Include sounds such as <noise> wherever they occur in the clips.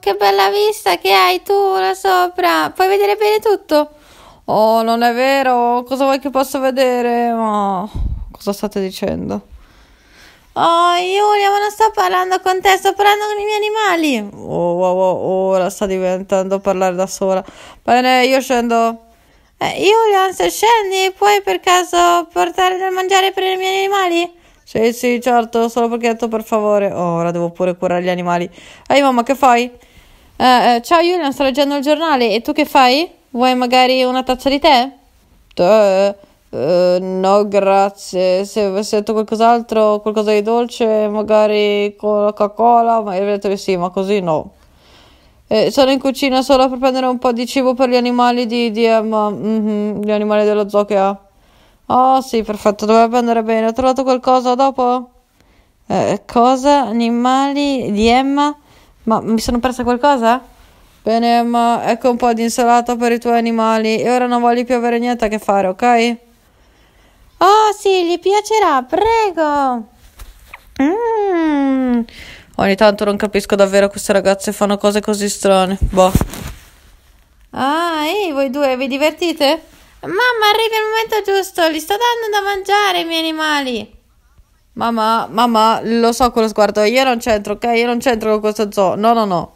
che bella vista che hai tu là sopra. Puoi vedere bene tutto. Oh, non è vero. Cosa vuoi che possa vedere? Ma cosa state dicendo? Oh, Giulia, ma non sto parlando con te, sto parlando con i miei animali. Oh, wow, wow, ora sta diventando parlare da sola. Bene, io scendo. Eh, Julian, se scendi, puoi per caso portare da mangiare per i miei animali? Sì, sì, certo, solo perché ho detto per favore. Oh, ora devo pure curare gli animali. Ehi, hey, mamma, che fai? Uh, uh, ciao, Julian, sto leggendo il giornale. E tu che fai? Vuoi magari una tazza di tè? Tè? Uh, no, grazie. Se avessi detto qualcos'altro, qualcosa di dolce, magari con la Coca-Cola, ma io detto che sì, ma così no. Eh, sono in cucina solo per prendere un po' di cibo per gli animali di DM, mm-hmm, gli animali dello zoo che ha. Oh, sì, perfetto, dovrebbe andare bene. Ho trovato qualcosa dopo? Eh, cosa? Animali? Di Emma? Ma mi sono persa qualcosa? Bene, Emma, ecco un po' di insalata per i tuoi animali. E ora non voglio più avere niente a che fare, ok? Oh, sì, gli piacerà, prego. Mm. Ogni tanto non capisco davvero queste ragazze fanno cose così strane. Boh. Ah, ehi, voi due vi divertite? Mamma, arriva il momento giusto, gli sto dando da mangiare i miei animali. Mamma, mamma, lo so quello sguardo, io non c'entro, ok? Io non c'entro con questo zoo, no, no, no.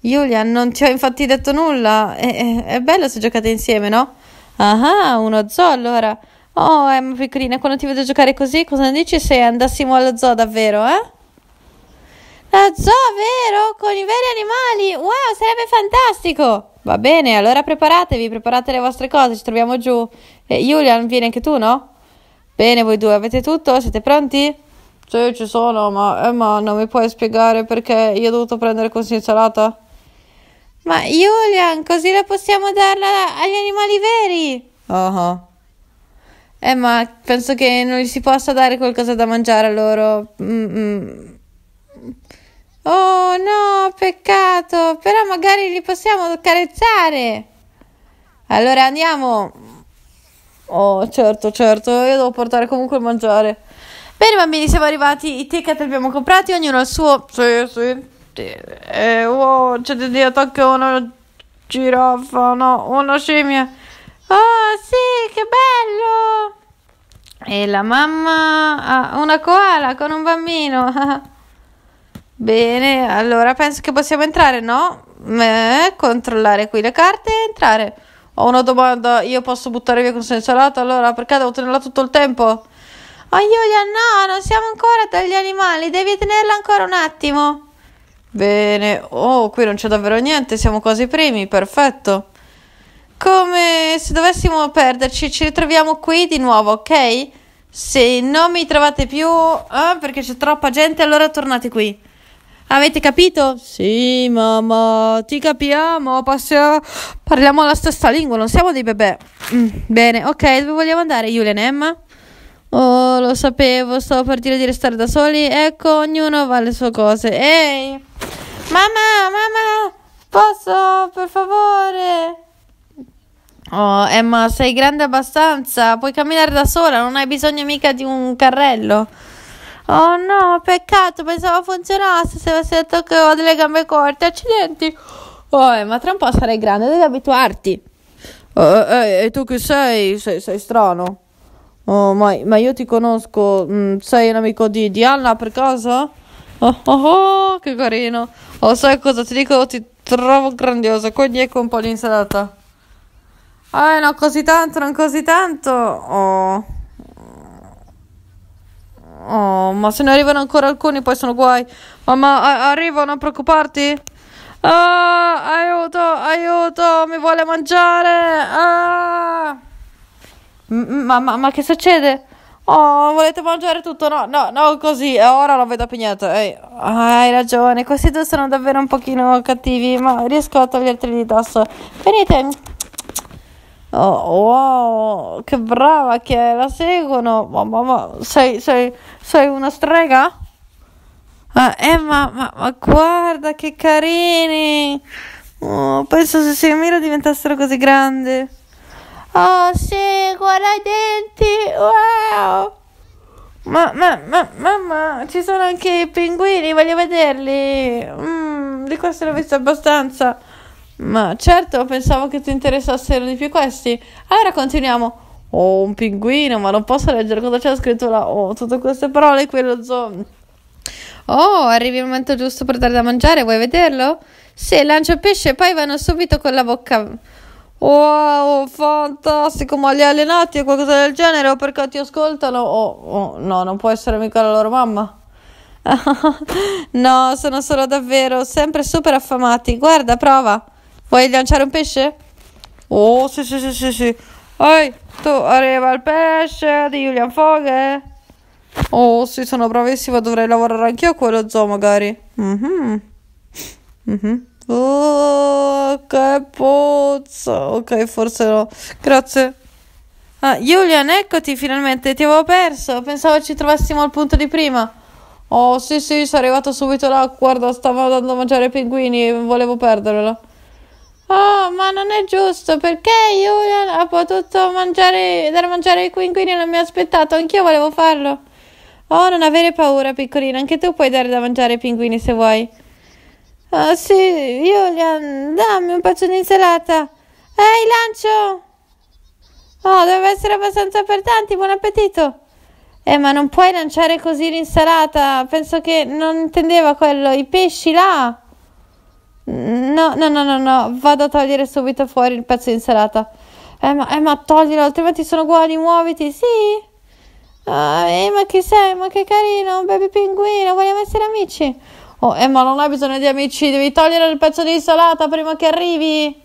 Giulia, non ti ho infatti detto nulla. È, è, è bello se giocate insieme, no? Ah, ah uno zoo allora. Oh, Emma eh, piccolina, quando ti vedo giocare così, cosa ne dici se andassimo allo zoo davvero, eh? Lo zoo, vero? Con i veri animali! Wow, sarebbe fantastico! Va bene, allora preparatevi, preparate le vostre cose, ci troviamo giù. E Julian, vieni anche tu, no? Bene, voi due, avete tutto? Siete pronti? Sì, ci sono, ma Emma, eh, non mi puoi spiegare perché io ho dovuto prendere così insalata? Ma Julian, così la possiamo darla agli animali veri? Oh, uh-huh. Emma, penso che non gli si possa dare qualcosa da mangiare a loro. Mm-mm. Oh no, peccato, però magari li possiamo carezzare. Allora andiamo. Oh certo, certo, io devo portare comunque il mangiare. Bene bambini, siamo arrivati, i ticket li abbiamo comprati, ognuno ha il suo... Sì, sì. Eh, wow, oh, c'è di dietro anche una giraffa, no, una scimmia. Oh sì, che bello! E la mamma ha una koala con un bambino. <laughs> Bene, allora penso che possiamo entrare, no? Eh, controllare qui le carte e entrare. Ho una domanda, io posso buttare via consenzionato allora? Perché devo tenerla tutto il tempo? Oh Giulia, no, non siamo ancora tra gli animali, devi tenerla ancora un attimo. Bene, oh, qui non c'è davvero niente, siamo quasi primi, perfetto. Come se dovessimo perderci, ci ritroviamo qui di nuovo, ok? Se non mi trovate più, eh, perché c'è troppa gente, allora tornate qui. Avete capito? Sì, mamma, ti capiamo. Passiamo... Parliamo la stessa lingua, non siamo dei bebè. Mm, bene, ok, dove vogliamo andare, Julian e Emma? Oh, lo sapevo, stavo per dire di restare da soli. Ecco, ognuno va alle sue cose. Ehi! Mamma, mamma! Posso, per favore? Oh, Emma, sei grande abbastanza. Puoi camminare da sola, non hai bisogno mica di un carrello. Oh no, peccato, pensavo funzionasse se avessi detto che ho delle gambe corte, accidenti. Oh, eh, ma tra un po' sarai grande, devi abituarti. E eh, eh, eh tu che sei? sei? Sei, strano. Oh, ma, ma io ti conosco, mm, sei un amico di, Diana per caso? Oh, oh, oh, che carino. Oh, sai cosa ti dico? Ti trovo grandiosa, quindi ecco un po' di insalata. Eh, ah, non così tanto, non così tanto. Oh. Oh, ma se ne arrivano ancora alcuni, poi sono guai. Mamma, a- arrivano a preoccuparti? Ah, aiuto, aiuto, mi vuole mangiare. Ah. ma, ma, ma, che succede? Oh, volete mangiare tutto? No, no, no, così. ora lo vedo appignato. Eh, hai ragione, questi due sono davvero un pochino cattivi, ma riesco a toglierteli di dosso. Venite. Oh, wow, che brava che è, la seguono. Ma, ma, ma sei, sei, sei, una strega? Ah, eh, ma, ma, ma, guarda che carini. Oh, penso se 6.000 diventassero così grandi. Oh, sì, guarda i denti. Wow. Ma, ma, ma, mamma, ci sono anche i pinguini, voglio vederli. Mm, di questo ne ho visto abbastanza. Ma certo, pensavo che ti interessassero di più questi. Allora continuiamo. Oh, un pinguino, ma non posso leggere cosa c'è scritto là. Oh, tutte queste parole qui lo zoo. Oh, arrivi il momento giusto per dare da mangiare, vuoi vederlo? Sì, lancio il pesce e poi vanno subito con la bocca. Wow, fantastico, ma li allenati o qualcosa del genere o perché ti ascoltano? Oh, oh, no, non può essere mica la loro mamma. <laughs> no, sono solo davvero sempre super affamati. Guarda, prova. Vuoi lanciare un pesce? Oh, sì, sì, sì, sì, sì. Ehi, tu arriva il pesce di Julian Foghe. Eh? Oh, sì, sono bravissima, dovrei lavorare anch'io a quello zoo, magari. Mm-hmm. Mm-hmm. Oh, che puzza. Ok, forse no. Grazie. Ah, Julian, eccoti finalmente, ti avevo perso. Pensavo ci trovassimo al punto di prima. Oh, sì, sì, sono arrivato subito là. Guarda, stavo andando a mangiare i pinguini e volevo perderlo. Oh, ma non è giusto, perché Julian ha potuto mangiare, dar a mangiare ai quinquini e non mi ha aspettato, anch'io volevo farlo. Oh, non avere paura, piccolina, anche tu puoi dare da mangiare ai pinguini se vuoi. Oh, sì, Julian, dammi un pezzo di insalata. Ehi, lancio! Oh, deve essere abbastanza per tanti, buon appetito! Eh, ma non puoi lanciare così l'insalata, penso che non intendeva quello, i pesci là! No, no, no, no, no, vado a togliere subito fuori il pezzo di insalata. Eh, ma, eh, ma toglilo, altrimenti sono uguali, muoviti, sì. Ah, eh, ma chi sei? Ma che carino, un baby pinguino, vogliamo essere amici? Oh, eh, ma non hai bisogno di amici, devi togliere il pezzo di insalata prima che arrivi.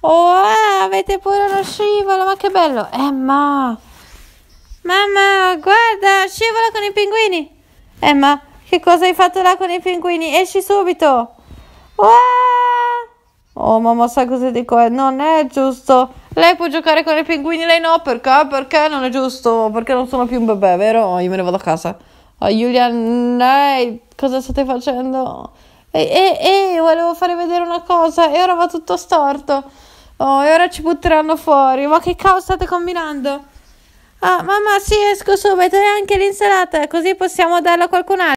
Oh, ah, avete pure uno scivolo, ma che bello. Emma. Eh, mamma, guarda, scivola con i pinguini. Emma, eh, che cosa hai fatto là con i pinguini? Esci subito. Ah! Oh mamma sai cosa dico, eh, non è giusto. Lei può giocare con i pinguini, lei no, perché? Perché non è giusto? Perché non sono più un bebè, vero? Oh, io me ne vado a casa. Oh, Julian, lei, cosa state facendo? Ehi, ehi, ehi, volevo fare vedere una cosa e ora va tutto storto. Oh, e ora ci butteranno fuori. Ma che caos state combinando? Ah, mamma, sì, esco subito e anche l'insalata, così possiamo darla a qualcun altro.